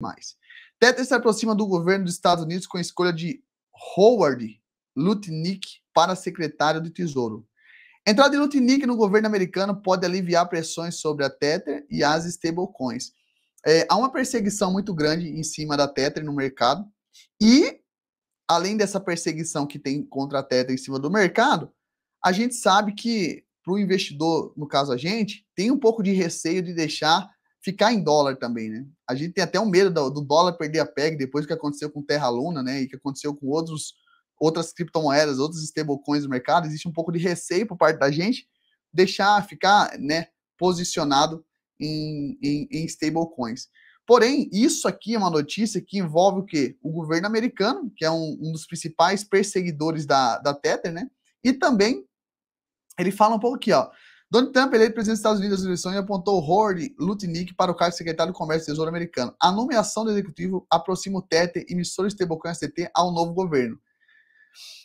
mais. Tether se aproxima do governo dos Estados Unidos com a escolha de Howard Lutnick para secretário do Tesouro. A entrada de Lutnick no governo americano pode aliviar pressões sobre a Tether e as stablecoins. É, há uma perseguição muito grande em cima da Tether no mercado e, além dessa perseguição que tem contra a Tether em cima do mercado, a gente sabe que para o investidor, no caso a gente, tem um pouco de receio de deixar ficar em dólar também, né? A gente tem até um medo do, do dólar perder a PEG depois do que aconteceu com Terra Luna, né? E que aconteceu com outros, outras criptomoedas, outros stablecoins do mercado. Existe um pouco de receio por parte da gente deixar ficar, né, posicionado em, em, em stablecoins. Porém, isso aqui é uma notícia que envolve o quê? O governo americano, que é um, um dos principais perseguidores da, da Tether, né? E também ele fala um pouco aqui, ó. Donald Trump, eleito presidente dos Estados Unidos nas eleições, apontou Horde Lutnick para o cargo de secretário do Comércio e Tesouro americano. A nomeação do executivo aproxima o Tete, emissor de Tebocan ACT, ao novo governo.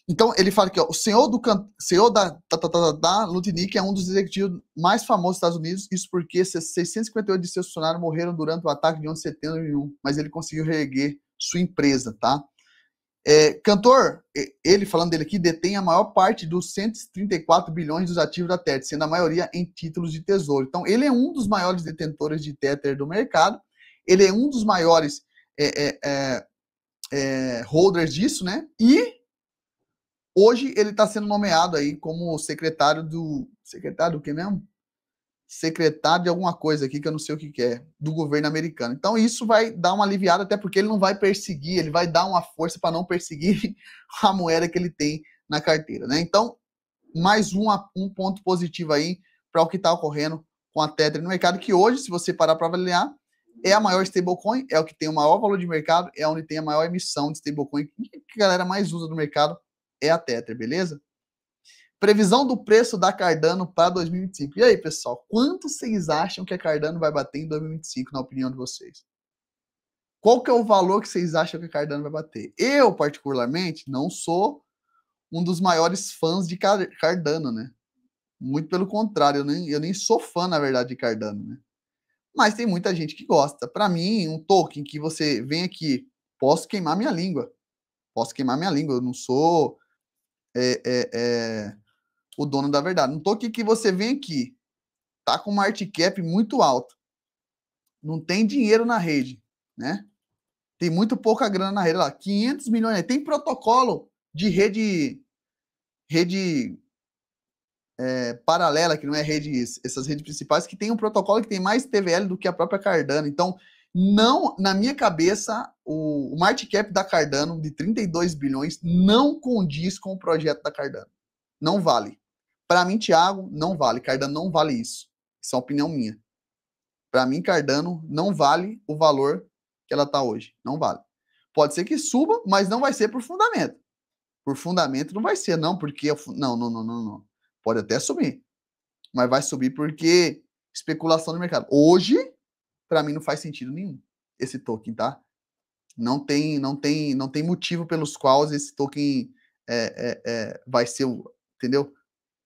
Então, ele fala que ó, o senhor, do can... senhor da, da, da, da, da Lutnick é um dos executivos mais famosos dos Estados Unidos, isso porque 658 de seus funcionários morreram durante o ataque de 11 de setembro de 2001, mas ele conseguiu reerguer sua empresa, tá? É, cantor, ele falando dele aqui, detém a maior parte dos 134 bilhões dos ativos da Tether, sendo a maioria em títulos de tesouro. Então, ele é um dos maiores detentores de Tether do mercado, ele é um dos maiores é, é, é, é holders disso, né? E hoje ele está sendo nomeado aí como secretário do. Secretário do que mesmo? secretário de alguma coisa aqui, que eu não sei o que, é, do governo americano. Então isso vai dar uma aliviada, até porque ele não vai perseguir, ele vai dar uma força para não perseguir a moeda que ele tem na carteira. Né? Então, mais um um ponto positivo aí para o que está ocorrendo com a Tether no mercado, que hoje, se você parar para avaliar, é a maior stablecoin, é o que tem o maior valor de mercado, é onde tem a maior emissão de stablecoin, que a galera mais usa do mercado é a Tether, beleza? Previsão do preço da Cardano para 2025. E aí, pessoal, quanto vocês acham que a Cardano vai bater em 2025, na opinião de vocês? Qual que é o valor que vocês acham que a Cardano vai bater? Eu, particularmente, não sou um dos maiores fãs de Cardano, né? Muito pelo contrário, eu nem, eu nem sou fã, na verdade, de Cardano, né? Mas tem muita gente que gosta. Para mim, um token que você vem aqui, posso queimar minha língua. Posso queimar minha língua, eu não sou. É, é, é o dono da verdade. Não estou aqui que você vem aqui, tá com uma market cap muito alto não tem dinheiro na rede, né? Tem muito pouca grana na rede lá, 500 milhões. Né? Tem protocolo de rede rede é, paralela, que não é rede, essas redes principais, que tem um protocolo que tem mais TVL do que a própria Cardano. Então, não, na minha cabeça, o, o market cap da Cardano de 32 bilhões não condiz com o projeto da Cardano. Não vale. Para mim, Thiago, não vale. Cardano não vale isso. Isso é uma opinião minha. Para mim, Cardano não vale o valor que ela está hoje. Não vale. Pode ser que suba, mas não vai ser por fundamento. Por fundamento não vai ser, não, porque. Eu, não, não, não, não, não. Pode até subir. Mas vai subir porque especulação do mercado. Hoje, para mim, não faz sentido nenhum esse token, tá? Não tem, não tem, não tem motivo pelos quais esse token é, é, é vai ser, entendeu?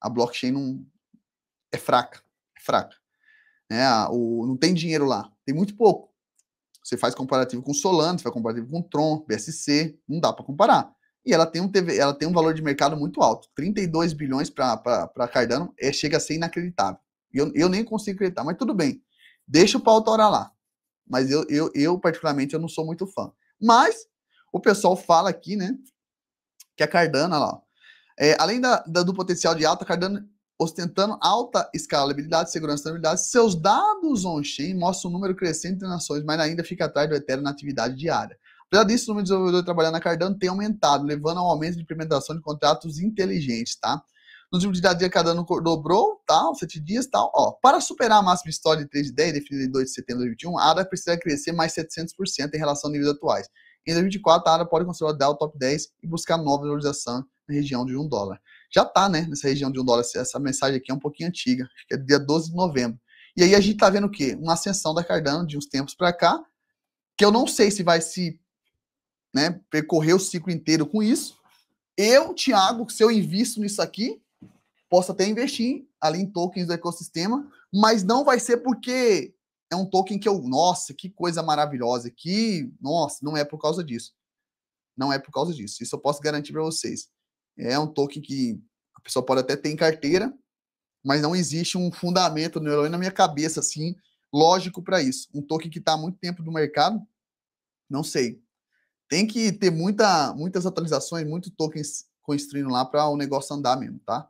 A blockchain não é fraca, é fraca. Né? O, não tem dinheiro lá, tem muito pouco. Você faz comparativo com Solana, você faz comparativo com Tron, BSC, não dá para comparar. E ela tem um TV, ela tem um valor de mercado muito alto, 32 bilhões para Cardano, é chega a ser inacreditável. Eu, eu nem consigo acreditar, mas tudo bem. Deixa o pau torar lá. Mas eu, eu, eu, particularmente, eu não sou muito fã. Mas o pessoal fala aqui, né, que a Cardano, lá, é, além da, da, do potencial de alta, Cardano ostentando alta escalabilidade, segurança e estabilidade, seus dados on-chain mostram um número crescente de nações, mas ainda fica atrás do Ethereum na atividade diária. Apesar disso, o número de desenvolvedores trabalhando na Cardano tem aumentado, levando a um aumento de implementação de contratos inteligentes, tá? Nos últimos dias, a Cardano dobrou, tal, tá? 7 dias, tal. Tá? Ó, para superar a máxima história de 3 de 10, definida em 2 de setembro de 2021, a ADA precisa crescer mais 700% em relação aos níveis atuais. Em 2024, a ADA pode considerar o top 10 e buscar nova valorização na região de um dólar. Já está, né? Nessa região de um dólar. Essa mensagem aqui é um pouquinho antiga, acho que é dia 12 de novembro. E aí a gente está vendo o quê? Uma ascensão da Cardano de uns tempos para cá, que eu não sei se vai se né, percorrer o ciclo inteiro com isso. Eu, Thiago, se eu invisto nisso aqui, posso até investir ali em tokens do ecossistema, mas não vai ser porque é um token que eu, nossa, que coisa maravilhosa, que, nossa, não é por causa disso. Não é por causa disso. Isso eu posso garantir para vocês. É um token que a pessoa pode até ter em carteira, mas não existe um fundamento no na minha cabeça, assim, lógico para isso. Um token que está há muito tempo no mercado, não sei. Tem que ter muita, muitas atualizações, muito tokens construindo lá para o negócio andar mesmo, tá?